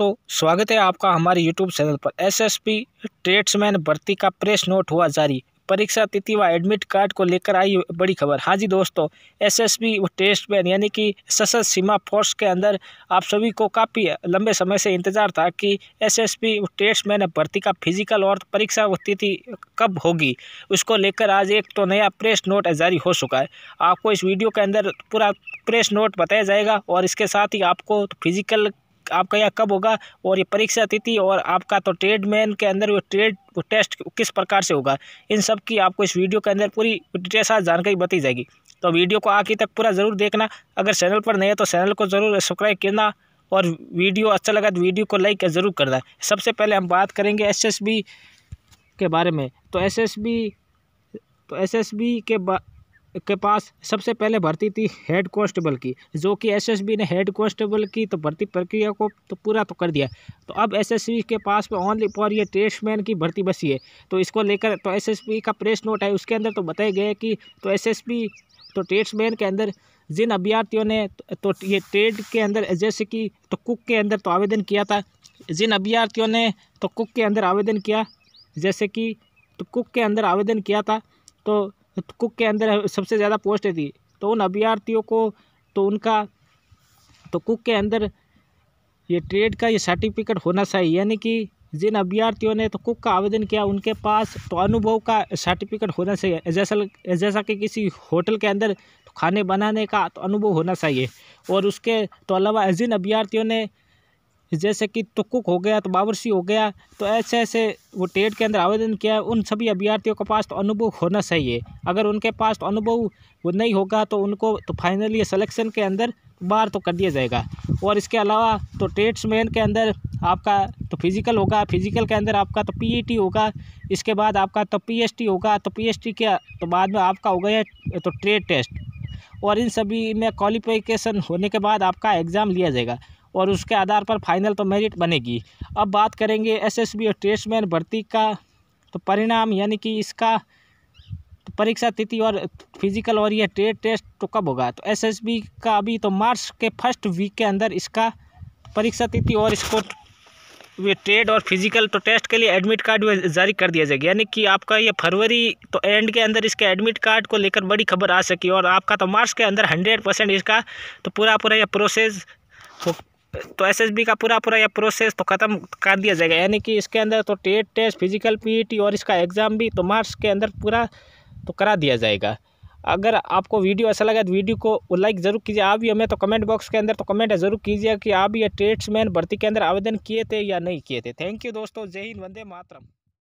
दोस्तों स्वागत है आपका हमारे यूट्यूब चैनल पर एसएसपी ट्रेड्समैन भर्ती का प्रेस नोट हुआ जारी परीक्षा तिथि व एडमिट कार्ड को लेकर आई बड़ी खबर हाँ जी दोस्तों एस एस पी टेस्ट यानी कि सशस्त्र सीमा फोर्स के अंदर आप सभी को काफ़ी लंबे समय से इंतजार था कि एस एस पी टेस्ट भर्ती का फिजिकल और परीक्षा तिथि कब होगी उसको लेकर आज एक तो नया प्रेस नोट जारी हो चुका है आपको इस वीडियो के अंदर पूरा प्रेस नोट बताया जाएगा और इसके साथ ही आपको फिजिकल आपका यह कब होगा और ये परीक्षा तिथि और आपका तो ट्रेड मैन के अंदर वो ट्रेड वो टेस्ट किस प्रकार से होगा इन सब की आपको इस वीडियो के अंदर पूरी डिटेल साथ जानकारी बताई जाएगी तो वीडियो को आखिर तक पूरा ज़रूर देखना अगर चैनल पर नहीं है तो चैनल को ज़रूर सब्सक्राइब करना और वीडियो अच्छा लगा तो वीडियो को लाइक ज़रूर करना सबसे पहले हम बात करेंगे एस के बारे में तो एस तो एस के बा के पास सबसे पहले भर्ती थी हेड कांस्टेबल की जो कि एसएसबी ने हेड कांस्टेबल की तो भर्ती प्रक्रिया को तो पूरा तो कर दिया तो अब एसएसबी के पास पे ओनली फॉर ये टेस्टमैन की भर्ती बसी है तो इसको लेकर तो एसएसबी का प्रेस नोट है उसके अंदर तो बताया गया कि तो एसएसबी तो टेस्टमैन के अंदर जिन अभ्यर्थियों ने तो ये ट्रेड के अंदर जैसे कि तो कुक के अंदर तो आवेदन किया था जिन अभ्यर्थियों ने तो कुक के अंदर आवेदन किया जैसे कि तो कुक के अंदर आवेदन किया था तो कुक के अंदर सबसे ज़्यादा पोस्ट थी तो उन अभ्यार्थियों को तो उनका तो कुक के अंदर ये ट्रेड का ये सर्टिफिकेट होना चाहिए यानी कि जिन अभ्यार्थियों ने तो कुक का आवेदन किया उनके पास तो अनुभव का सर्टिफिकेट होना चाहिए जैसा जैसा कि किसी होटल के अंदर तो खाने बनाने का तो अनुभव होना चाहिए और उसके तो अलावा जिन अभ्यार्थियों ने जैसे कि तुक्कुक तो हो गया तो बावरसी हो गया तो ऐसे ऐसे वो टेट के अंदर आवेदन किया है उन सभी अभ्यर्थियों के पास तो अनुभव होना चाहिए अगर उनके पास तो अनुभव वो नहीं होगा तो उनको तो फाइनली सिलेक्शन के अंदर बाहर तो कर दिया जाएगा और इसके अलावा तो टेट्स के अंदर आपका तो फिज़िकल होगा फिज़िकल के अंदर आपका तो पी e होगा इसके बाद आपका तो पी होगा तो पी के तो बाद में आपका हो गया तो ट्रेड टेस्ट और इन सभी में क्वालिफिकेशन होने के बाद आपका एग्ज़ाम लिया जाएगा और उसके आधार पर फाइनल पर मेरिट बनेगी अब बात करेंगे एसएसबी और टेस्टमैन भर्ती का तो परिणाम यानी कि इसका तो परीक्षा तिथि और फिजिकल और यह ट्रेड टेस्ट तो कब होगा तो एसएसबी का अभी तो मार्च के फर्स्ट वीक के अंदर इसका परीक्षा तिथि और इसको वे ट्रेड और फिजिकल तो टेस्ट के लिए एडमिट कार्ड जारी कर दिया जाएगा यानी कि आपका ये फरवरी तो एंड के अंदर इसके एडमिट कार्ड को लेकर बड़ी खबर आ सकी और आपका तो मार्च के अंदर हंड्रेड परसेंट इसका तो पूरा पूरा यह प्रोसेस तो एसएसबी का पूरा पूरा यह प्रोसेस तो ख़त्म कर दिया जाएगा यानी कि इसके अंदर तो टेट टेस्ट फिजिकल पीईटी e और इसका एग्ज़ाम भी तो मार्च के अंदर पूरा तो करा दिया जाएगा अगर आपको वीडियो अच्छा लगा तो वीडियो को लाइक ज़रूर कीजिए आप भी हमें तो कमेंट बॉक्स के अंदर तो कमेंट ज़रूर कीजिए कि आप ये ट्रेड्समैन भर्ती के अंदर आवेदन किए थे या नहीं किए थे थैंक यू दोस्तों जय हिंद वंदे मातरम